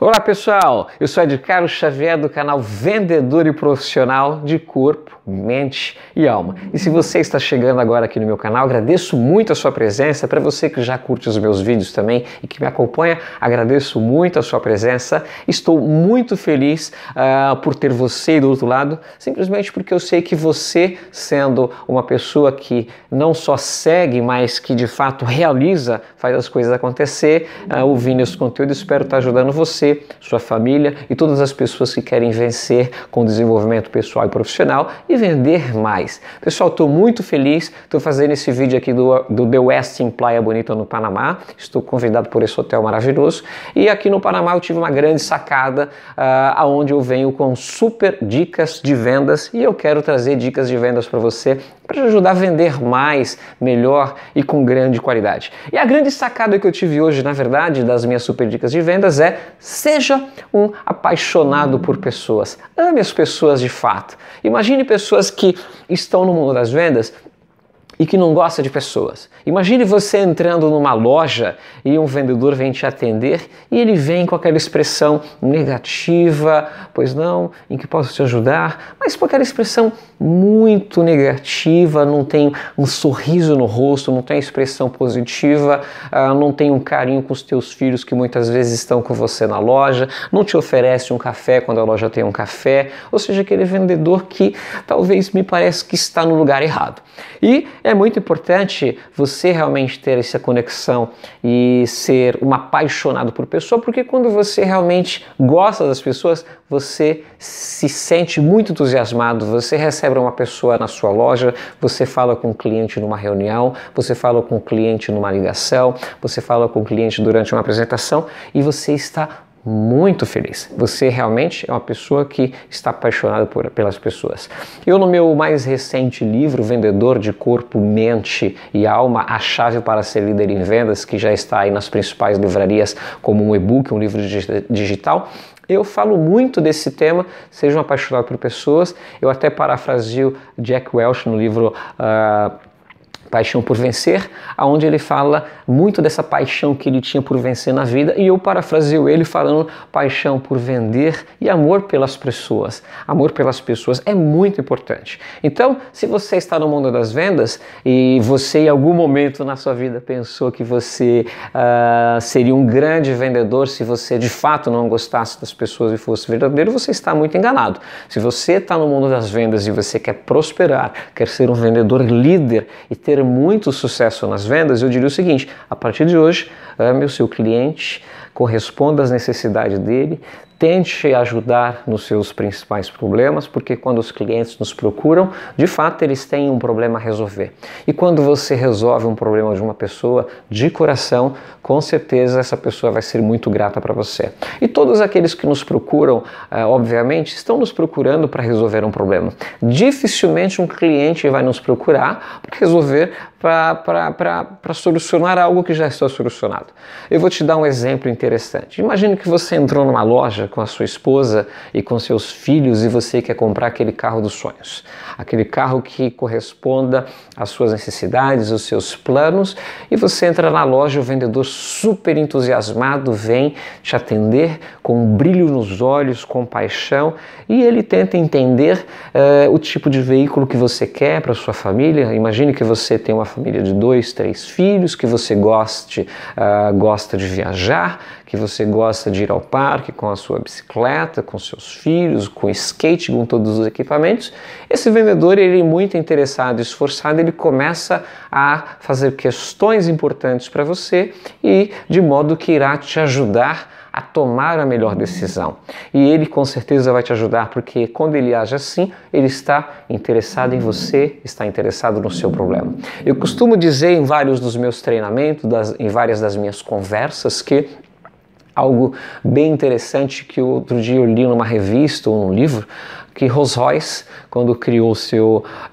Olá pessoal, eu sou Edcaro Xavier do canal Vendedor e Profissional de Corpo, Mente e Alma. E se você está chegando agora aqui no meu canal, agradeço muito a sua presença. Para você que já curte os meus vídeos também e que me acompanha, agradeço muito a sua presença. Estou muito feliz uh, por ter você do outro lado, simplesmente porque eu sei que você, sendo uma pessoa que não só segue, mas que de fato realiza, faz as coisas acontecer, uh, ouvindo esse conteúdo, espero estar ajudando você você, sua família e todas as pessoas que querem vencer com desenvolvimento pessoal e profissional e vender mais. Pessoal, estou muito feliz, estou fazendo esse vídeo aqui do, do The West in Playa Bonita no Panamá, estou convidado por esse hotel maravilhoso e aqui no Panamá eu tive uma grande sacada uh, aonde eu venho com super dicas de vendas e eu quero trazer dicas de vendas para você para ajudar a vender mais, melhor e com grande qualidade. E a grande sacada que eu tive hoje, na verdade, das minhas super dicas de vendas é Seja um apaixonado por pessoas. Ame as pessoas de fato. Imagine pessoas que estão no mundo das vendas e que não gosta de pessoas. Imagine você entrando numa loja e um vendedor vem te atender e ele vem com aquela expressão negativa, pois não, em que posso te ajudar, mas com aquela expressão muito negativa, não tem um sorriso no rosto, não tem expressão positiva, ah, não tem um carinho com os teus filhos que muitas vezes estão com você na loja, não te oferece um café quando a loja tem um café, ou seja, aquele vendedor que talvez me parece que está no lugar errado. E é muito importante você realmente ter essa conexão e ser um apaixonado por pessoa, porque quando você realmente gosta das pessoas, você se sente muito entusiasmado, você recebe uma pessoa na sua loja, você fala com o um cliente numa reunião, você fala com o um cliente numa ligação, você fala com o um cliente durante uma apresentação e você está muito feliz. Você realmente é uma pessoa que está apaixonada por, pelas pessoas. Eu, no meu mais recente livro, Vendedor de Corpo, Mente e Alma, A Chave para Ser Líder em Vendas, que já está aí nas principais livrarias como um e-book, um livro digital, eu falo muito desse tema, sejam apaixonados por pessoas. Eu até parafrasio Jack Welch no livro. Uh, Paixão por Vencer, aonde ele fala muito dessa paixão que ele tinha por vencer na vida e eu parafraseio ele falando paixão por vender e amor pelas pessoas. Amor pelas pessoas é muito importante. Então, se você está no mundo das vendas e você em algum momento na sua vida pensou que você uh, seria um grande vendedor se você de fato não gostasse das pessoas e fosse verdadeiro, você está muito enganado. Se você está no mundo das vendas e você quer prosperar, quer ser um vendedor líder e ter ter muito sucesso nas vendas, eu diria o seguinte: a partir de hoje, ame o seu cliente, corresponda às necessidades dele, tente ajudar nos seus principais problemas, porque quando os clientes nos procuram, de fato eles têm um problema a resolver. E quando você resolve um problema de uma pessoa de coração, com certeza essa pessoa vai ser muito grata para você. E todos aqueles que nos procuram, eh, obviamente, estão nos procurando para resolver um problema. Dificilmente um cliente vai nos procurar para resolver para solucionar algo que já está solucionado. Eu vou te dar um exemplo interessante. Imagine que você entrou numa loja com a sua esposa e com seus filhos e você quer comprar aquele carro dos sonhos, aquele carro que corresponda às suas necessidades, aos seus planos, e você entra na loja, o vendedor super entusiasmado vem te atender com um brilho nos olhos, com paixão, e ele tenta entender eh, o tipo de veículo que você quer para sua família. Imagine que você você tem uma família de dois, três filhos, que você goste, uh, gosta de viajar, que você gosta de ir ao parque com a sua bicicleta, com seus filhos, com skate, com todos os equipamentos, esse vendedor, ele é muito interessado, esforçado, ele começa a fazer questões importantes para você e de modo que irá te ajudar a tomar a melhor decisão. E ele com certeza vai te ajudar, porque quando ele age assim, ele está interessado em você, está interessado no seu problema. Eu costumo dizer em vários dos meus treinamentos, das, em várias das minhas conversas, que algo bem interessante que outro dia eu li numa revista ou num livro, que Rolls-Royce, quando criou seu, uh,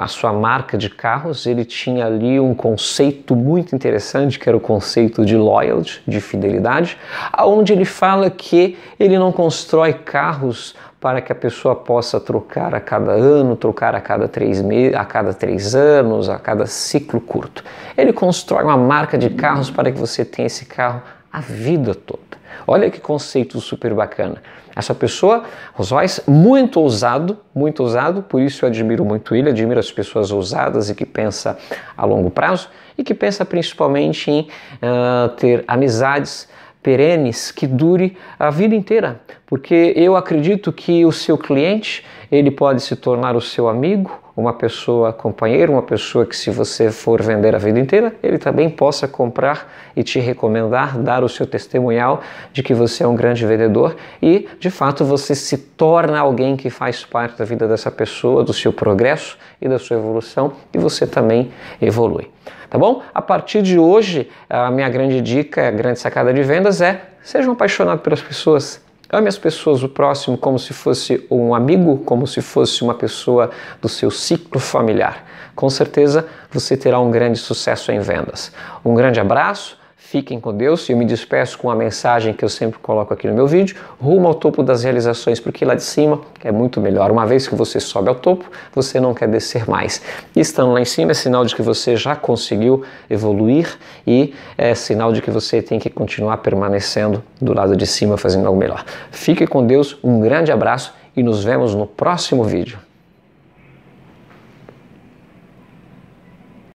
a sua marca de carros, ele tinha ali um conceito muito interessante, que era o conceito de loyalty, de fidelidade, aonde ele fala que ele não constrói carros para que a pessoa possa trocar a cada ano, trocar a cada três meses, a cada três anos, a cada ciclo curto. Ele constrói uma marca de carros para que você tenha esse carro a vida toda. Olha que conceito super bacana. Essa pessoa, Rolls muito ousado, muito ousado, por isso eu admiro muito ele, admiro as pessoas ousadas e que pensa a longo prazo e que pensa principalmente em uh, ter amizades perenes que dure a vida inteira, porque eu acredito que o seu cliente, ele pode se tornar o seu amigo, uma pessoa companheira, uma pessoa que, se você for vender a vida inteira, ele também possa comprar e te recomendar, dar o seu testemunhal de que você é um grande vendedor e, de fato, você se torna alguém que faz parte da vida dessa pessoa, do seu progresso e da sua evolução e você também evolui. Tá bom? A partir de hoje, a minha grande dica, a grande sacada de vendas é seja um apaixonado pelas pessoas, Ame as pessoas, o próximo, como se fosse um amigo, como se fosse uma pessoa do seu ciclo familiar. Com certeza você terá um grande sucesso em vendas. Um grande abraço Fiquem com Deus e eu me despeço com a mensagem que eu sempre coloco aqui no meu vídeo, rumo ao topo das realizações, porque lá de cima é muito melhor. Uma vez que você sobe ao topo, você não quer descer mais. estando lá em cima é sinal de que você já conseguiu evoluir e é sinal de que você tem que continuar permanecendo do lado de cima fazendo algo melhor. Fique com Deus, um grande abraço e nos vemos no próximo vídeo.